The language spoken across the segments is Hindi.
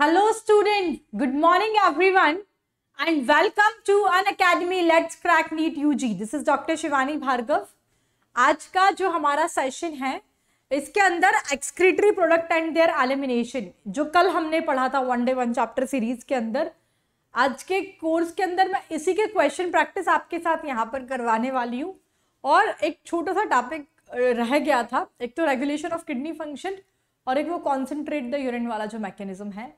Hello student, good morning everyone and welcome to an academy Let's Crack Neat UG. This is Dr. Shivani Bhargav. आज का जो हमारा सेशन है इसके अंदर excretory product and their elimination जो कल हमने पढ़ा था one day one chapter series के अंदर आज के कोर्स के अंदर मैं इसी के क्वेश्चन प्रैक्टिस आपके साथ यहाँ पर करवाने वाली हूँ और एक छोटा सा टॉपिक रह गया था एक तो रेगुलेशन ऑफ किडनी फंक्शन और एक वो कॉन्सेंट्रेट द यूरिन वाला जो मैकेनिज्म है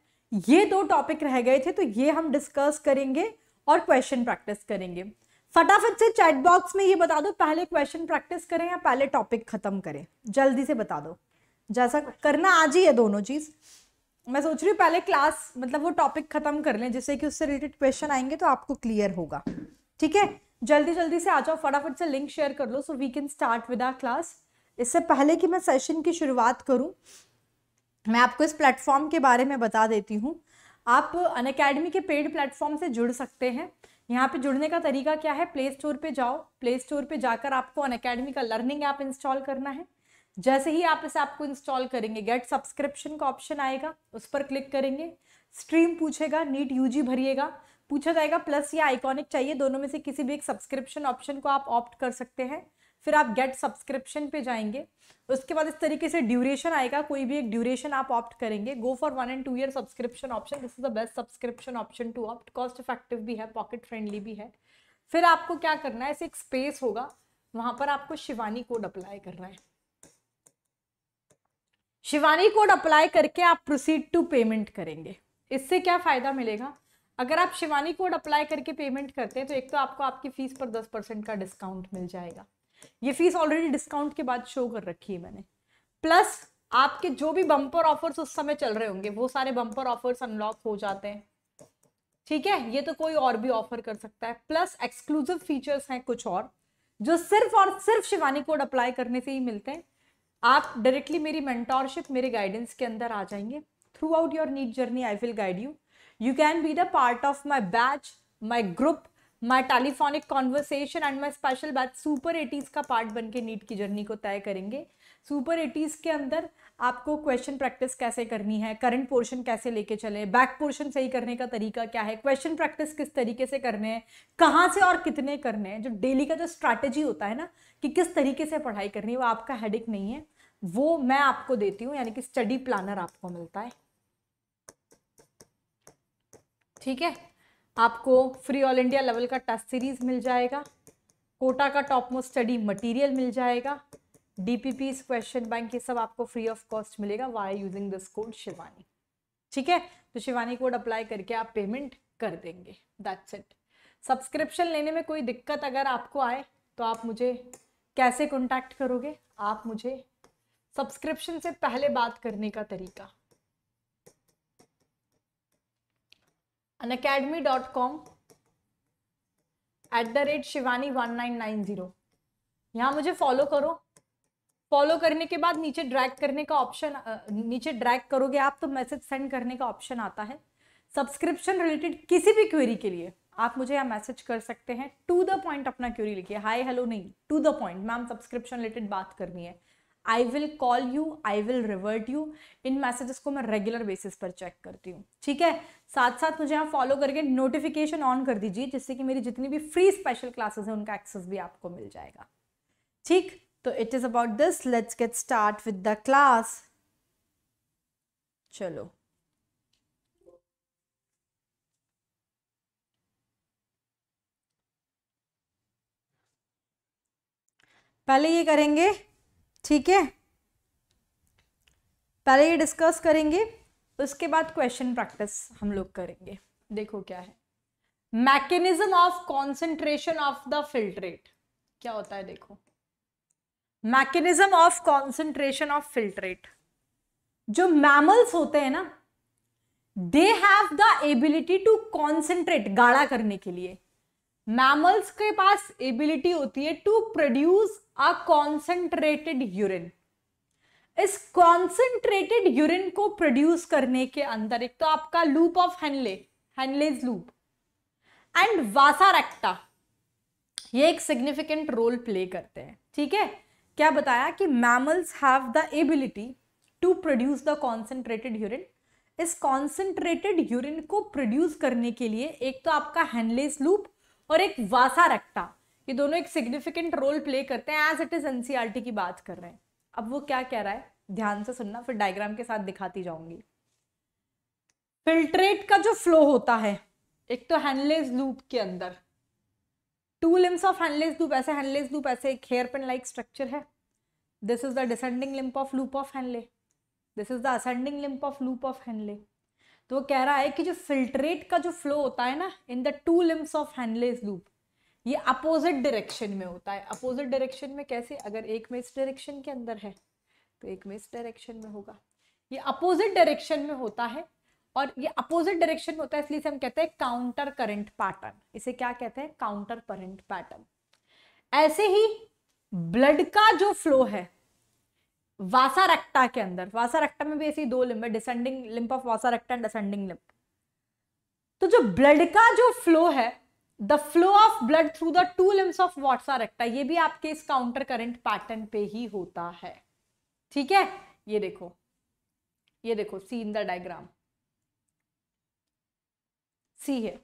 ये दो टॉपिक रह गए थे तो ये हम डिस्कस करेंगे और क्वेश्चन प्रैक्टिस करेंगे फटाफट से चैट बॉक्स में ये बता दो पहले क्वेश्चन प्रैक्टिस करें या पहले टॉपिक खत्म करें जल्दी से बता दो जैसा करना आज ही है दोनों चीज मैं सोच रही हूँ पहले क्लास मतलब वो टॉपिक खत्म कर लें जिससे कि उससे रिलेटेड क्वेश्चन आएंगे तो आपको क्लियर होगा ठीक है जल्दी जल्दी से आ जाओ फटाफट से लिंक शेयर कर लो so we can start with our class इससे पहले कि मैं सेशन की शुरुआत करूँ मैं आपको इस प्लेटफॉर्म के बारे में बता देती हूँ आप अन अकेडमी के पेड प्लेटफॉर्म से जुड़ सकते हैं यहाँ पे जुड़ने का तरीका क्या है प्ले स्टोर पे जाओ प्ले स्टोर पे जाकर आपको अन अकेडमी का लर्निंग ऐप इंस्टॉल करना है जैसे ही आप इस ऐप को इंस्टॉल करेंगे गेट सब्सक्रिप्शन का ऑप्शन आएगा उस पर क्लिक करेंगे स्ट्रीम पूछेगा नीट जी भरिएगा पूछा जाएगा प्लस या आइकॉनिक चाहिए दोनों में से किसी भी एक सब्सक्रिप्शन ऑप्शन को आप ऑप्ट कर सकते हैं फिर आप गेट सब्सक्रिप्शन पे जाएंगे उसके बाद इस तरीके से ड्यूरेशन आएगा कोई भी एक ड्यूरेशन आप ऑप्ट करेंगे go for one and two year subscription option this is the best subscription option to opt cost effective भी है पॉकेट फ्रेंडली भी है फिर आपको क्या करना है ऐसे एक स्पेस होगा वहां पर आपको शिवानी कोड अप्लाई करना है शिवानी कोड अप्लाई करके आप प्रोसीड टू पेमेंट करेंगे इससे क्या फायदा मिलेगा अगर आप शिवानी कोड अप्लाई करके पेमेंट करते हैं तो एक तो आपको आपकी फीस पर दस परसेंट का डिस्काउंट मिल जाएगा ये फीस ऑलरेडी डिस्काउंट के बाद शो कर रखी है मैंने प्लस आपके जो भी बम्पर ऑफर्स उस समय चल रहे होंगे वो सारे बम्पर ऑफर्स अनलॉक हो जाते हैं ठीक है ये तो कोई और भी ऑफर कर सकता है प्लस एक्सक्लूसिव फीचर्स हैं कुछ और जो सिर्फ और सिर्फ शिवानी कोड अप्लाई करने से ही मिलते हैं आप डायरेक्टली मेरी मेंटोरशिप मेरे गाइडेंस के अंदर आ जाएंगे throughout your NEET journey I will guide you you can be the part of my batch my group my telephonic conversation and my special बात सुपर एटीज़ का पार्ट बन के नीट की जर्नी को तय करेंगे सुपर एटीज़ के अंदर आपको क्वेश्चन प्रैक्टिस कैसे करनी है करंट पोर्शन कैसे लेके चले बैक पोर्शन सही करने का तरीका क्या है क्वेश्चन प्रैक्टिस किस तरीके से करने हैं कहाँ से और कितने करने हैं जो डेली का जो स्ट्रैटेजी होता है ना कि किस तरीके से पढ़ाई करनी है वो आपका हेडिक नहीं है वो मैं आपको देती हूँ यानी कि स्टडी प्लानर आपको मिलता है ठीक है आपको फ्री ऑल इंडिया लेवल का टेस्ट सीरीज मिल जाएगा कोटा का टॉप मोस्ट स्टडी मटेरियल मिल जाएगा डीपीपी क्वेश्चन बैंक ये सब आपको फ्री ऑफ कॉस्ट मिलेगा by using this code Shivani ठीक है तो शिवानी कोड अप्लाई करके आप पेमेंट कर देंगे दैट्स इट सब्सक्रिप्शन लेने में कोई दिक्कत अगर आपको आए तो आप मुझे कैसे कॉन्टैक्ट करोगे आप मुझे सब्सक्रिप्शन से पहले बात करने का तरीका dot com at the rate Shivani one nine nine zero यहाँ मुझे फॉलो करो फॉलो करने के बाद नीचे ड्रैग करने का ऑप्शन नीचे ड्रैग करोगे आप तो मैसेज सेंड करने का ऑप्शन आता है सब्सक्रिप्शन रिलेटेड किसी भी क्वेरी के लिए आप मुझे यहाँ मैसेज कर सकते हैं टू द पॉइंट अपना क्वेरी लिखिए हाय हेलो नहीं to the point ma'am subscription related बात करनी है I will call you I will revert you इन मैसेजेस को मैं रेगुलर बेसिस पर चेक करती हूँ ठीक है साथ साथ मुझे आप फॉलो करके नोटिफिकेशन ऑन कर दीजिए जिससे कि मेरी जितनी भी फ्री स्पेशल क्लासेस हैं उनका एक्सेस भी आपको मिल जाएगा ठीक तो it is about this let's get start with the class चलो पहले ये करेंगे ठीक है पहले ये डिस्कस करेंगे उसके बाद क्वेश्चन प्रैक्टिस हम लोग करेंगे देखो क्या है mechanism of concentration of the filtrate क्या होता है देखो mechanism of concentration of filtrate जो मैमल्स होते हैं ना they have the ability to concentrate गाढ़ा करने के लिए मैमल्स के पास एबिलिटी होती है to produce a concentrated urine इस कॉन्सेंट्रेटेड यूरिन को प्रोड्यूस करने के अंदर एक तो आपका loop of Henle Henle's loop and vasa recta ये एक सिग्निफिकेंट रोल प्ले करते हैं ठीक है क्या बताया कि mammals have the ability to produce the concentrated urine इस कॉन्सेंट्रेटेड यूरिन को प्रोड्यूस करने के लिए एक तो आपका हैंडलेस लूप और एक वासा रक्टा ये दोनों एक सिग्निफिकेंट रोल प्ले करते हैं एज इट इज एनसीआरटी की बात कर रहे हैं अब वो क्या कह रहा है ध्यान से सुनना फिर डायग्राम के साथ दिखाती जाऊंगी फिल्ट्रेट का जो फ्लो होता है एक तो हैंडलेस लूप के अंदर two limbs of Henle's loop ऐसे हैंडलेस लूप ऐसे एक हेयर पेन लाइक स्ट्रक्चर है this is the descending limb of loop of Henle this is the ascending limb of loop of Henle तो वो कह रहा है कि जो फिल्ट्रेट का जो फ्लो होता है ना in the two limbs of Henle's loop ये अपोजिट डायरेक्शन में होता है अपोजिट डायरेक्शन में कैसे अगर एक में इस डायरेक्शन के अंदर है तो एक में इस डायरेक्शन में होगा ये अपोजिट डायरेक्शन में होता है और ये अपोजिट डायरेक्शन में होता है इसलिए हम कहते हैं काउंटर करंट पैटर्न इसे क्या कहते हैं काउंटर करंट पैटर्न ऐसे ही ब्लड का जो फ्लो है वासा रक्टा के अंदर वासा रक्टा में भी ऐसी दो लिम्ब है descending limb of vasa recta and descending limb तो जो ब्लड का जो फ्लो है the flow of blood through the two limbs of vasa recta ये भी आपके इस काउंटर करंट पैटर्न पे ही होता है ठीक है ये देखो ये देखो सी इन द डायग्राम सी है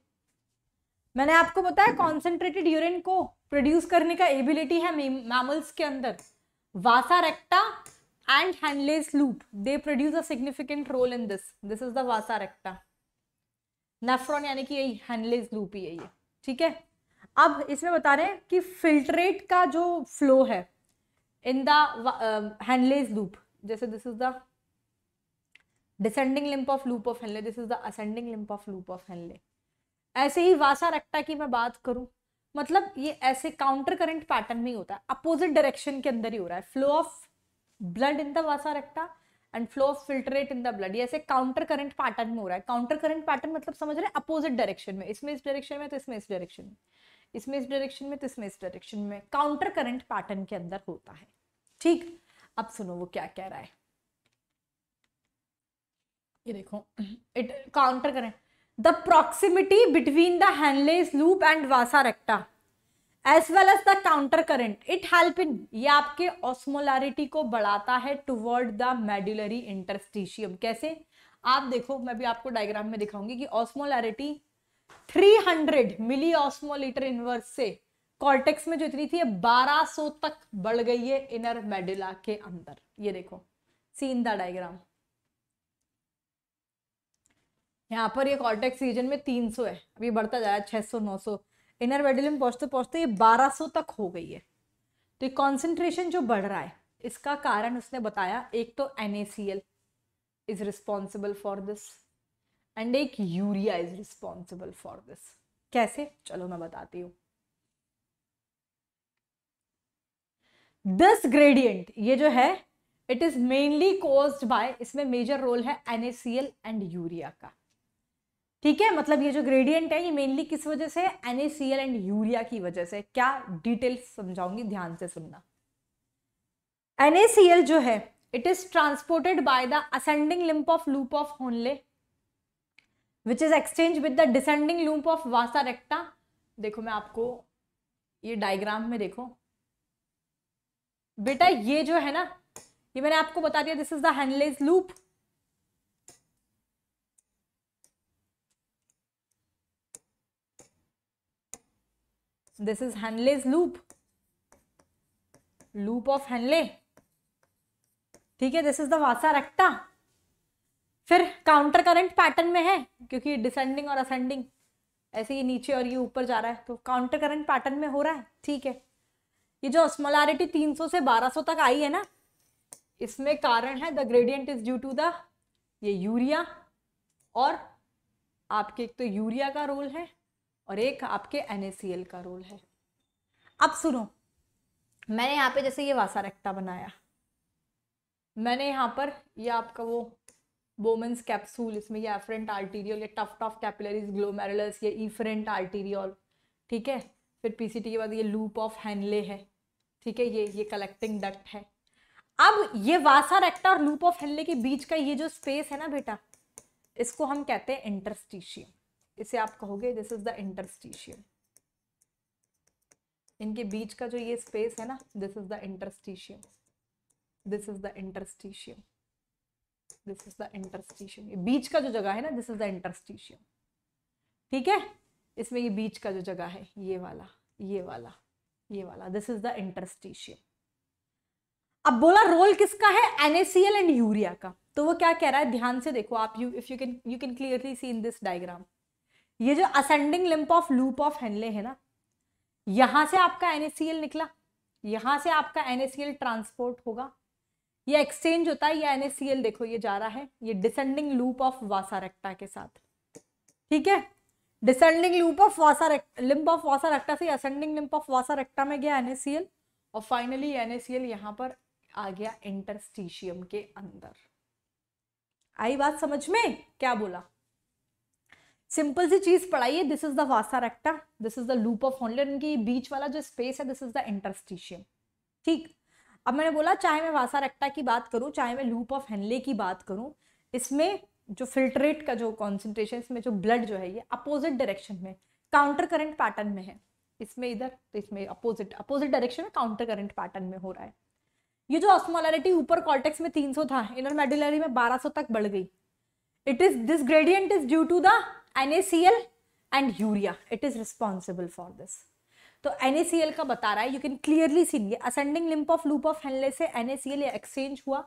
मैंने आपको बताया कॉन्सेंट्रेटेड यूरिन को प्रोड्यूस करने का एबिलिटी है मैमल्स के अंदर वासा रेक्टा and Henle's loop. They produce a significant role in this. This is the vasa recta. Nephron यानी कि यही Henle's loop ही है ये ठीक है अब इसमें बता रहे हैं कि फिल्ट्रेट का जो फ्लो है इन द हैंडलेस लूप जैसे this is the descending limb of loop of Henle this is the ascending limb of loop of Henle ऐसे ही वासा रेक्टा की मैं बात करूं मतलब ये ऐसे काउंटर करंट पैटर्न में ही होता है अपोजिट डायरेक्शन के अंदर ही हो रहा है flow of blood in the vasa recta and flow of filtrate in the blood ये ऐसे काउंटर करंट पैटर्न में हो रहा है काउंटर करंट पैटर्न मतलब समझ रहे अपोजिट डायरेक्शन में इसमें इस डायरेक्शन में तो इसमें इस डायरेक्शन में इसमें इस डायरेक्शन में तो इसमें इस डायरेक्शन में काउंटर करंट पैटर्न के अंदर होता है ठीक अब सुनो वो क्या कह रहा है ये देखो it counter current the proximity between the Henle's loop and vasa recta as well as the counter current it help in ये आपके ऑस्मोलैरिटी को बढ़ाता है टुवर्ड द मेडुलरी इंटरस्टिशियम कैसे आप देखो मैं भी आपको डायग्राम में दिखाऊंगी कि ऑस्मोलैरिटी 300 मिली ऑस्मोलीटर इनवर्स से कॉर्टेक्स में जो इतनी थी बारह सो तक बढ़ गई है इनर मेडुला के अंदर ये देखो सीन द डायग्राम यहां पर ये कॉर्टेक्स रीजन में 300 है अभी बढ़ता जा रहा है 600 900 इनर वेडुलम पहुँचते पहुँचते ये 1200 तक हो गई है तो ये कॉन्सेंट्रेशन जो बढ़ रहा है इसका कारण उसने बताया एक तो N A C L is responsible for this and एक urea is responsible for this कैसे चलो मैं बताती हूँ दिस ग्रेडियंट ये जो है it is mainly caused by इसमें मेजर रोल है N A C L and urea का ठीक है मतलब ये जो ग्रेडियंट है ये मेनली किस वजह से एन एंड यूरिया की वजह से क्या डिटेल समझाऊंगी ध्यान से सुनना एन जो है it is transported by the ascending limb of loop of Henle which is exchange with the descending loop of vasa recta देखो मैं आपको ये डायग्राम में देखो बेटा ये जो है ना ये मैंने आपको बता दिया this is the loop this is is loop loop of of ठीक है this is the vasa recta फिर काउंटर करंट पैटर्न में है क्योंकि डिसेंडिंग और असेंडिंग ऐसे ही नीचे और ये ऊपर जा रहा है तो काउंटर करंट पैटर्न में हो रहा है ठीक है ये जो ऑस्मोलैरिटी 300 से 1200 तक आई है ना इसमें कारण है the gradient is due to the ये यूरिया और आपके एक तो यूरिया का रोल है और एक आपके एन का रोल है अब सुनो मैंने यहाँ पे जैसे ये वासा रेक्टा बनाया मैंने यहाँ पर ये आपका वो बोमेंस कैप्सूल इसमें ये एफरेंट आर्टीरियल ये टफ टफ कैपिलरीज ग्लोमेरुलस ये ईफरेंट आर्टीरियल ठीक है फिर पीसीटी के बाद ये लूप ऑफ हैनले है ठीक है ये ये कलेक्टिंग डक्ट है अब ये वासा रेक्टा और लूप ऑफ हैनले के बीच का ये जो स्पेस है ना बेटा इसको हम कहते हैं इंटरस्टिशियम इसे आप कहोगे दिस इज द इंटरस्टिशियम इनके बीच का जो ये स्पेस है ना this is the interstitium this is the interstitium this is the interstitium बीच का जो जगह है ना दिस इज द इंटरस्टिशियम ठीक है इसमें ये बीच का जो जगह है ये वाला ये वाला ये वाला दिस इज द इंटरस्टिशियम अब बोला रोल किसका है एनएसीएल एंड यूरिया का तो वो क्या कह रहा है ध्यान से देखो आप you if you can you can clearly see in this diagram ये जो ascending limb of loop of Henle है ना यहां से आपका एनएसीएल निकला यहां से आपका एनएसीएल ट्रांसपोर्ट होगा ये एक्सचेंज होता है ये एनएसीएल देखो ये जा रहा है ये descending loop of vasa recta के साथ ठीक है descending loop of vasa limb of vasa recta से ascending limb of vasa recta में गया एनएसीएल और फाइनली एनएसीएल यहां पर आ गया इंटरस्टिशियम के अंदर आई बात समझ में क्या बोला सिंपल सी चीज पढ़ाई this is the vasa recta this is the loop of Henle इनकी बीच वाला जो स्पेस है दिस इज द इंटरस्टिशियम ठीक अब मैंने बोला चाहे मैं वासा रेक्टा की बात करूं चाहे मैं लूप ऑफ हेनले की बात करूं इसमें जो फिल्ट्रेट का जो कॉन्सेंट्रेशन इसमें जो ब्लड जो है ये अपोजिट डायरेक्शन में काउंटर करंट पैटर्न में है इसमें इधर तो इसमें अपोजिट अपोजिट डायरेक्शन में काउंटर करंट पैटर्न में हो रहा है ये जो ऑस्मोलरिटी ऊपर कॉर्टेक्स में 300 था इनर मेडुलरी में 1200 तक बढ़ गई it is this gradient is due to the NaCl and urea. It is responsible for this. तो NaCl का बता रहा है यू कैन क्लियरली सीन ये ascending limb of loop of Henle से NaCl ये एक्सचेंज हुआ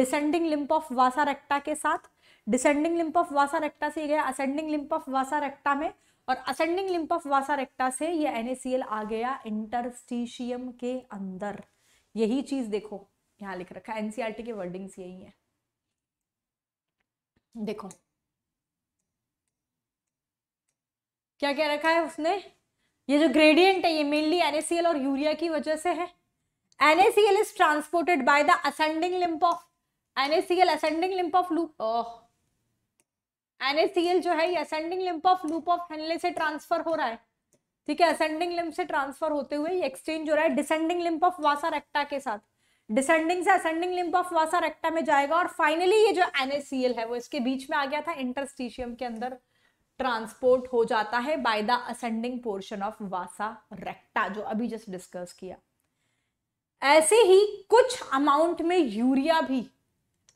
descending limb of vasa recta के साथ descending limb of vasa recta से गया ascending limb of vasa recta में और ascending limb of vasa recta से ये NaCl आ गया इंटरस्टीशियम के अंदर यही चीज देखो यहां लिख रखा है एनसीआरटी के वर्डिंग्स यही है देखो क्या क्या रखा है उसने ये जो ग्रेडियंट है ये मेनली एनएसीएल और यूरिया की वजह से है NaCl is transported by the ascending limb of NaCl ascending limb of loop NaCl जो है ये ascending limb of loop of Henle से ट्रांसफर हो रहा है ठीक है असेंडिंग लिम्प से ट्रांसफर होते हुए एक्सचेंज हो रहा है descending limb of vasa recta के साथ डिसेंडिंग से ascending limb of vasa recta में जाएगा और फाइनली ये जो एनएसीएल है वो इसके बीच में आ गया था इंटरस्टिशियम के अंदर ट्रांसपोर्ट हो जाता है by the ascending portion of vasa recta जो अभी जस्ट डिस्कस किया ऐसे ही कुछ अमाउंट में यूरिया भी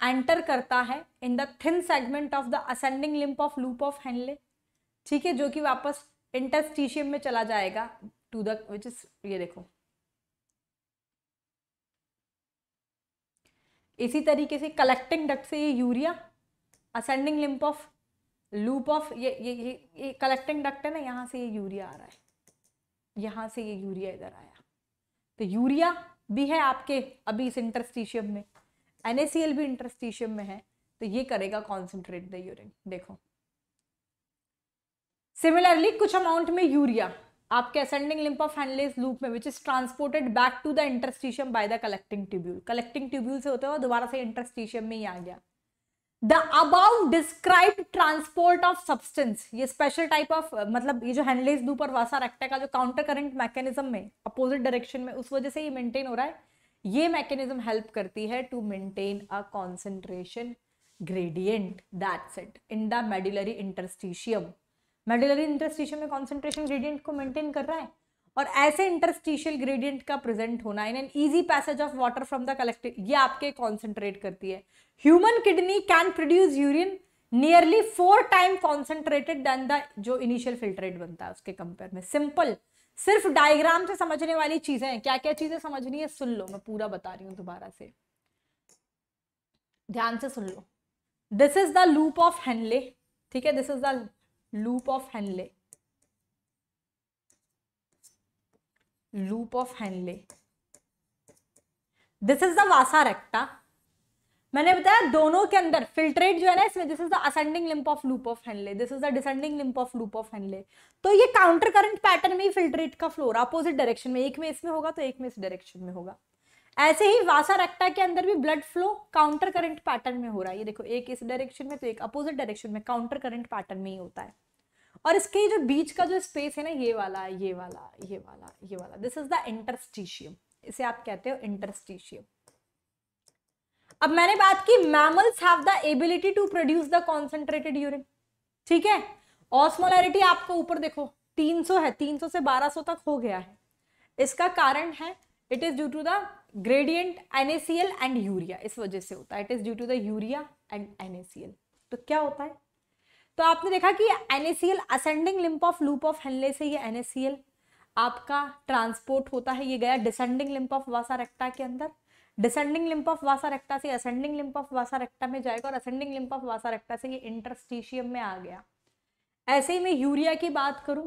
एंटर करता है in the thin segment of the ascending limb of loop of Henle ठीक है जो कि वापस इंटस्टिशियम में चला जाएगा टू द विच इज ये देखो इसी तरीके से कलेक्टिंग डक्ट से ये urea ascending limb of loop of ये ये ये, ये कलेक्टिंग डक्ट है ना यहाँ से ये यूरिया आ रहा है यहाँ से ये यूरिया इधर आया तो यूरिया भी है आपके अभी इस इंटरस्टिशियम में एन भी इंटरस्टिशियम में है तो ये करेगा कॉन्सेंट्रेट द यूरिन देखो सिमिलरली कुछ अमाउंट में यूरिया आपके ascending limb of Henle's loop में which is transported back to the interstitium by the collecting tubule collecting tubule से होते हुए दोबारा से इंटरस्टिशियम में ही आ गया the above describe transport of substance ये स्पेशल टाइप ऑफ मतलब ये जो हैंडलेस लूप और वासा रेक्टा का जो काउंटर करंट मैकेनिज्म में अपोजिट डायरेक्शन में उस वजह से ये मेंटेन हो रहा है ये मैकेनिज्म हेल्प करती है to maintain a concentration gradient that's it in the medullary interstitium medullary interstitium में कॉन्सेंट्रेशन ग्रेडियंट को मेंटेन कर रहा है और ऐसे इंटरस्टिशियल ग्रेडियंट का प्रेजेंट होना in an easy passage of water from the collective ये आपके कॉन्सेंट्रेट करती है human kidney can produce urine nearly four time concentrated than the जो इनिशियल फिल्ट्रेट बनता है उसके कंपेयर में सिंपल सिर्फ डायग्राम से समझने वाली चीजें हैं क्या क्या चीजें समझनी है सुन लो मैं पूरा बता रही हूँ दोबारा से ध्यान से सुन लो this is the loop of Henle ठीक है this is the loop of Henle loop of Henle. This is the vasa recta मैंने बताया दोनों के अंदर फिल्ट्रेट जो है ना इसमें this is the ascending limb of loop of Henle this is the descending limb of loop of Henle तो ये काउंटर करंट पैटर्न में ही फिल्ट्रेट का फ्लोर अपोजिट डायरेक्शन में एक में इसमें होगा तो एक में इस डायरेक्शन में होगा ऐसे ही वासा रेक्टा के अंदर भी blood flow counter current pattern में हो रहा है ये देखो एक इस डायरेक्शन में तो एक अपोजिट डायरेक्शन में काउंटर करंट पैटर्न में ही होता है और इसके जो बीच का जो स्पेस है ना ये वाला ये वाला ये वाला ये वाला दिस इज द इंटरस्टिशियम इसे आप कहते हो इंटरस्टिशियम अब मैंने बात की mammals have the ability to produce the concentrated urine ठीक है ऑस्मोलैरिटी आपको ऊपर देखो 300 है 300 से 1200 तक हो गया है इसका कारण है it is due to the gradient NaCl and urea इस वजह से होता है it is due to the urea and NaCl तो क्या होता है तो आपने देखा कि NaCl ascending limb of loop of Henle से ये एनएसीएल आपका ट्रांसपोर्ट होता है ये गया descending limb of vasa recta के अंदर descending limb of vasa recta से ascending limb of vasa recta में जाएगा और ascending limb of vasa recta से ये इंटरस्टिशियम में आ गया ऐसे ही मैं यूरिया की बात करूं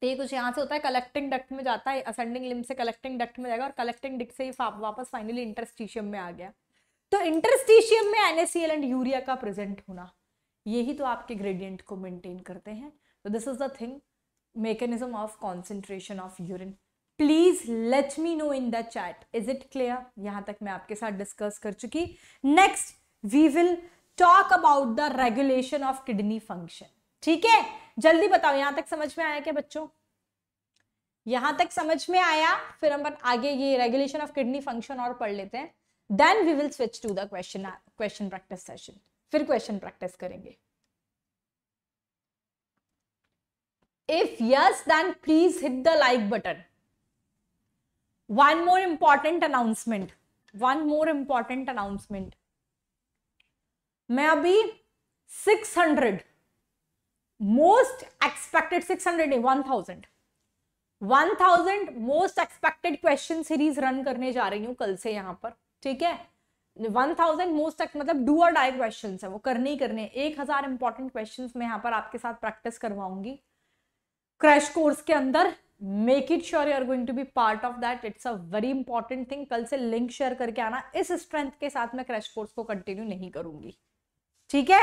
तो ये कुछ यहाँ से होता है कलेक्टिंग डक्ट में जाता है असेंडिंग लिम्प से कलेक्टिंग डक्ट में जाएगा और कलेक्टिंग डक्ट से ये वापस फाइनली इंटरस्टिशियम में आ गया तो इंटरस्टिशियम में एनएसीएल एंड यूरिया का प्रेजेंट होना यही तो आपके ग्रेडियंट को मेंटेन करते हैं तो this is the thing mechanism of concentration of urine please let me know in the chat is it clear यहां तक मैं आपके साथ डिस्कस कर चुकी next we will talk about the regulation of kidney function ठीक है जल्दी बताओ यहां तक समझ में आया क्या बच्चों यहां तक समझ में आया फिर हम आगे ये रेगुलेशन ऑफ किडनी फंक्शन और पढ़ लेते हैं then we will switch to the question question practice session फिर क्वेश्चन प्रैक्टिस करेंगे if yes then please hit the like button one more important announcement one more important announcement मैं अभी 600 मोस्ट एक्सपेक्टेड 600 नहीं one thousand one thousand most expected question series run करने जा रही हूं कल से यहां पर ठीक है वन थाउजेंड मोस्ट मतलब डू और डाई क्वेश्चन है वो करने ही करने एक हजार इंपॉर्टेंट क्वेश्चन मैं यहाँ पर आपके साथ प्रैक्टिस करवाऊंगी क्रैश कोर्स के अंदर make it sure you are going to be part of that it's a very important thing कल से लिंक शेयर करके आना इस स्ट्रेंथ के साथ मैं क्रैश कोर्स को कंटिन्यू नहीं करूंगी ठीक है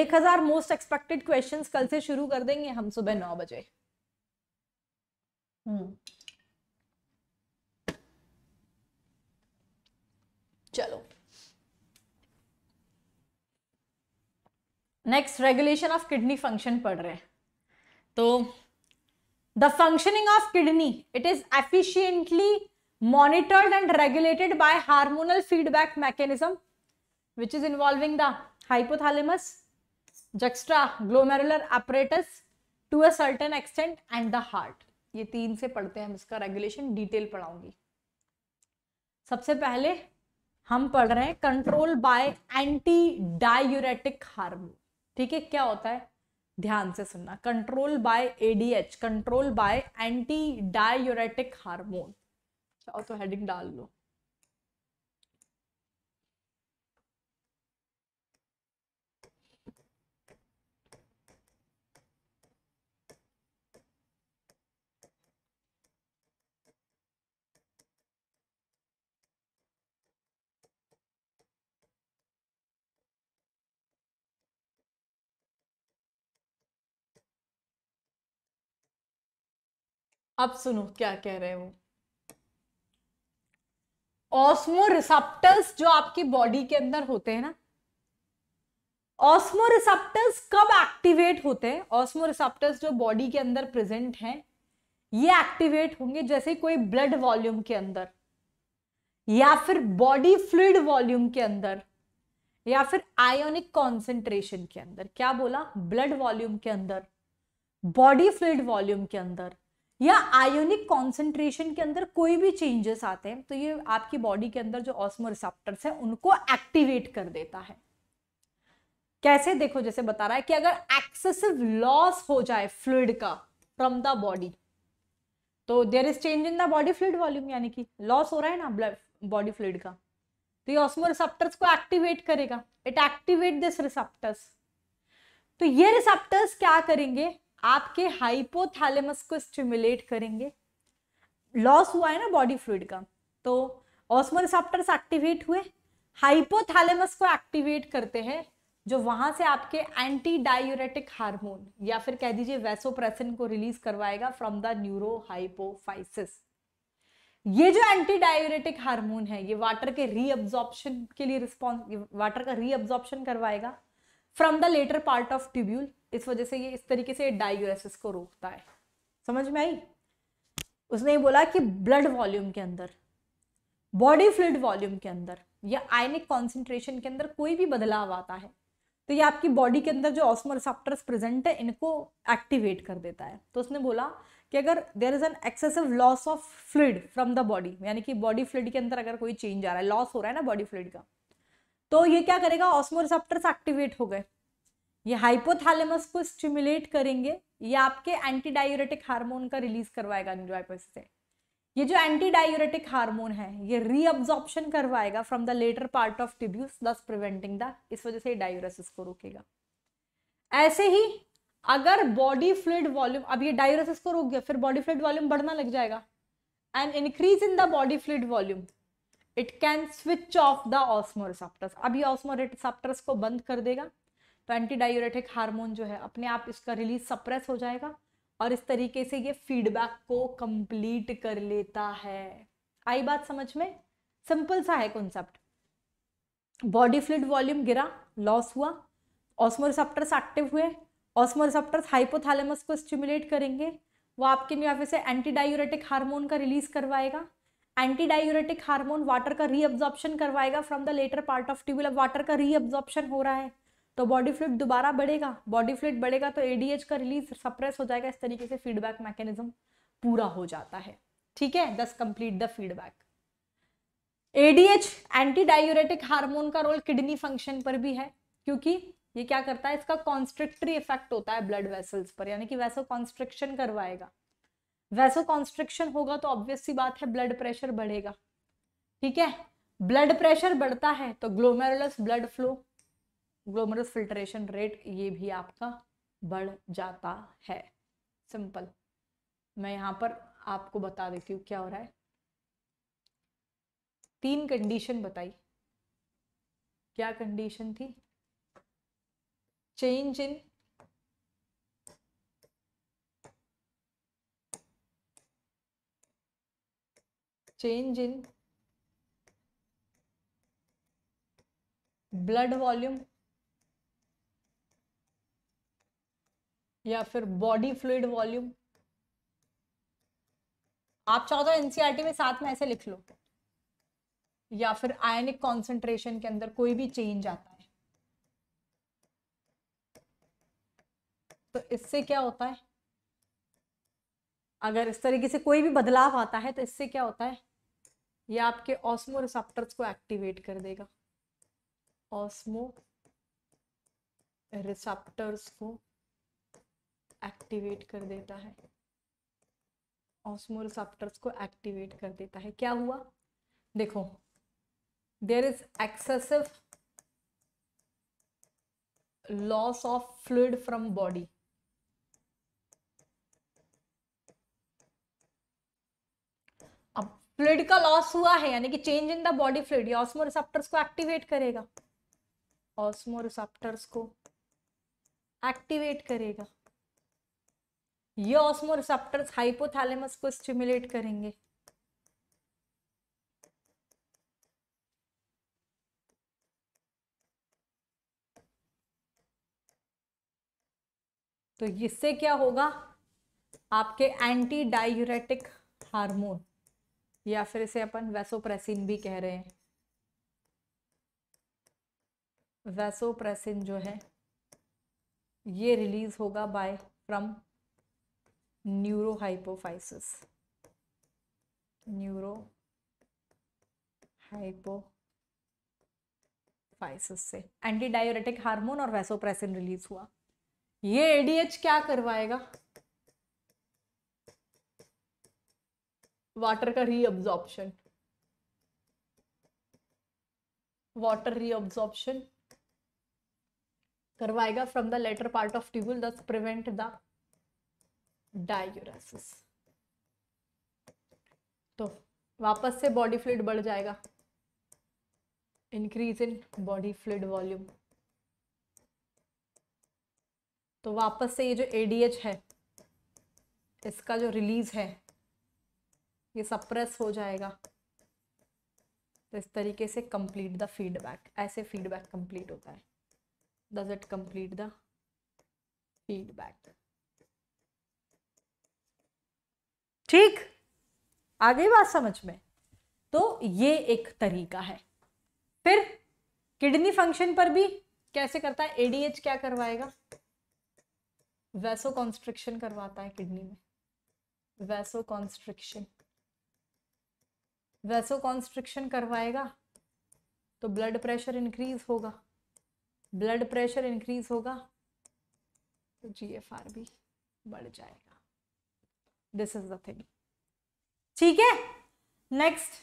एक हजार मोस्ट एक्सपेक्टेड क्वेश्चन कल से शुरू कर देंगे हम सुबह नौ बजे हम्म। चलो next regulation of kidney function पढ़ रहे हैं तो the functioning of kidney it is efficiently monitored and regulated by hormonal feedback mechanism which is involving the hypothalamus juxtaglomerular apparatus to a certain extent and the heart ये तीन से पढ़ते हैं हम इसका रेगुलेशन डिटेल पढ़ाऊंगी सबसे पहले हम पढ़ रहे हैं control by antidiuretic hormone ठीक है क्या होता है ध्यान से सुनना control by ADH control by antidiuretic hormone चाहो तो हेडिंग डाल लो अब सुनो क्या कह रहे हैं वो ऑस्मो रिसेप्टर्स जो आपकी बॉडी के अंदर होते हैं ना ऑस्मो रिसेप्टर्स कब एक्टिवेट होते हैं ऑस्मो रिसेप्टर्स जो बॉडी के अंदर प्रेजेंट हैं ये एक्टिवेट होंगे जैसे कोई ब्लड वॉल्यूम के अंदर या फिर बॉडी फ्लूड वॉल्यूम के अंदर या फिर आयोनिक कॉन्सेंट्रेशन के अंदर क्या बोला ब्लड वॉल्यूम के अंदर बॉडी फ्लूड वॉल्यूम के अंदर या आयोनिक कॉन्सेंट्रेशन के अंदर कोई भी चेंजेस आते हैं तो ये आपकी बॉडी के अंदर जो ऑस्मो रिसेप्टर्स हैं उनको एक्टिवेट कर देता है कैसे देखो जैसे बता रहा है कि अगर एक्सेसिव लॉस हो जाए फ्लूड का फ्रॉम द बॉडी तो there is change in the body fluid volume यानी कि लॉस हो रहा है ना ब्लड बॉडी फ्लूड का तो ये ऑस्मो रिसेप्टर्स को एक्टिवेट करेगा इट एक्टिवेट दिस रिसेप्टर्स तो ये रिसेप्टर्स क्या करेंगे आपके हाइपोथैलेमस को स्टिमुलेट करेंगे लॉस हुआ है ना बॉडी फ्लूड का तो ऑस्मोरिसेप्टर्स एक्टिवेट हुए हाइपोथैलेमस को एक्टिवेट करते हैं जो वहां से आपके एंटी डायोरेटिक हार्मोन या फिर कह दीजिए वेसोप्रेसिन को रिलीज करवाएगा फ्रॉम द न्यूरो हाइपोफाइसिस ये जो एंटी डायोरेटिक हार्मोन है ये वाटर के रीअब्जॉर्प्शन के लिए रिस्पॉन्स वाटर का रीअब्जॉर्प्शन करवाएगा from the latter part of tubule इस वजह से ये इस तरीके से डायग्रेसिस को रोकता है समझ में आई उसने ये बोला कि ब्लड वॉल्यूम के अंदर बॉडी फ्लूड वॉल्यूम के अंदर या आयनिक कॉन्सेंट्रेशन के अंदर कोई भी बदलाव आता है तो ये आपकी बॉडी के अंदर जो ऑस्मोरिसेप्टर्स प्रेजेंट है इनको एक्टिवेट कर देता है तो उसने बोला कि अगर there is an excessive loss of fluid from the body यानी कि बॉडी फ्लूड के अंदर अगर कोई चेंज आ रहा है लॉस हो रहा है ना बॉडी फ्लूड का तो ये क्या करेगा ऑस्मोरिसेप्टर्स एक्टिवेट हो गए ये हाइपोथैलेमस को स्टिमुलेट करेंगे ये आपके एंटी हार्मोन का रिलीज करवाएगा एंजॉयपस से ये जो एंटीडायोरेटिक हार्मोन है ये रीअब्जॉर्प्शन करवाएगा from the latter part of tubules thus preventing the इस वजह से डायोरेसिस को रोकेगा ऐसे ही अगर बॉडी फ्लूड वॉल्यूम अब ये डायरेसिस को रोक गया फिर बॉडी फ्लूड वॉल्यूम बढ़ना लग जाएगा and increase in the body fluid volume it can switch off the osmoreceptors अब ये ऑस्मोरिसेप्टर्स को बंद कर देगा तो एंटी डायूरेटिक हार्मोन जो है अपने आप इसका रिलीज सप्रेस हो जाएगा और इस तरीके से ये फीडबैक को कंप्लीट कर लेता है आई बात समझ में सिंपल सा है कॉन्सेप्ट बॉडी फ्लूड वॉल्यूम गिरा लॉस हुआ ऑस्मोरिसेप्टर्स एक्टिव हुए ऑस्मोरिसेप्टर्स हाइपोथैलेमस को स्टिमुलेट करेंगे वो आपके न्यूफे से एंटी डायूरेटिक हार्मोन का रिलीज करवाएगा एंटी डायूरेटिक हार्मोन वाटर का रीअब्जॉर्प्शन करवाएगा from the latter part of tubule water का रीअब्जॉर्प्शन हो रहा है तो बॉडी फ्लूड दोबारा बढ़ेगा बॉडी फ्लूड बढ़ेगा तो एडीएच का रिलीज सप्रेस हो जाएगा इस तरीके से फीडबैक मैकेनिज्म पूरा हो जाता है ठीक है thus complete the feedback ADH antidiuretic hormone का रोल किडनी फंक्शन पर भी है क्योंकि ये क्या करता है इसका कॉन्स्ट्रिक्टरी इफेक्ट होता है ब्लड वेसल्स पर यानी कि वैसो कॉन्स्ट्रिक्शन करवाएगा वैसो कॉन्स्ट्रिक्शन होगा तो ऑब्वियस सी बात है ब्लड प्रेशर बढ़ेगा ठीक है ब्लड प्रेशर बढ़ता है तो glomerulus blood flow glomerular filtration rate ये भी आपका बढ़ जाता है सिंपल मैं यहाँ पर आपको बता देती हूँ क्या हो रहा है तीन कंडीशन बताई क्या कंडीशन थी change in change in blood volume या फिर बॉडी फ्लूड वॉल्यूम आप चाहो तो एनसीईआरटी e में साथ में ऐसे लिख लो या फिर आयनिक कॉन्सेंट्रेशन के अंदर कोई भी चेंज आता है तो इससे क्या होता है अगर इस तरीके से कोई भी बदलाव आता है तो इससे क्या होता है ये आपके ऑस्मो रिसेप्टर्स को एक्टिवेट कर देगा ऑस्मो रिसेप्टर्स को एक्टिवेट कर देता है ऑस्मो रिसेप्टर्स को एक्टिवेट कर देता है क्या हुआ देखो there is excessive loss of fluid from body अब फ्लूड का लॉस हुआ है यानी कि change in the body fluid ये ऑस्मो रिसेप्टर्स को एक्टिवेट करेगा ऑस्मो रिसेप्टर्स को एक्टिवेट करेगा ये रिसेप्टर हाइपोथैलेमस को स्टिमुलेट करेंगे तो इससे क्या होगा आपके एंटी डायूरेटिक हार्मोन या फिर इसे अपन वैसोप्रेसिन भी कह रहे हैं वैसोप्रेसिन जो है ये रिलीज होगा by from neurohypophysis neurohypophysis से एंटी डायोरेटिक हार्मोन और वैसोप्रेसिन रिलीज हुआ ये एडीएच क्या करवाएगा वाटर का रीअब्जॉर्प्शन वाटर रीअब्जॉर्प्शन करवाएगा from the latter part of tubule thus prevent the diuresis तो वापस से बॉडी फ्लूड बढ़ जाएगा increase in body fluid volume तो वापस से ये जो एडीएच है इसका जो रिलीज है ये सप्रेस हो जाएगा तो इस तरीके से कंप्लीट द फीडबैक ऐसे फीडबैक कंप्लीट होता है does it complete the feedback ठीक आगे बात समझ में तो ये एक तरीका है फिर किडनी फंक्शन पर भी कैसे करता है एडीएच क्या करवाएगा वैसो कॉन्स्ट्रिक्शन करवाता है किडनी में वैसो कॉन्स्ट्रिक्शन वैसो कॉन्स्ट्रिक्शन करवाएगा तो ब्लड प्रेशर इंक्रीज होगा ब्लड प्रेशर इंक्रीज होगा तो जीएफआर भी बढ़ जाएगा दिस इज द थिंग ठीक है next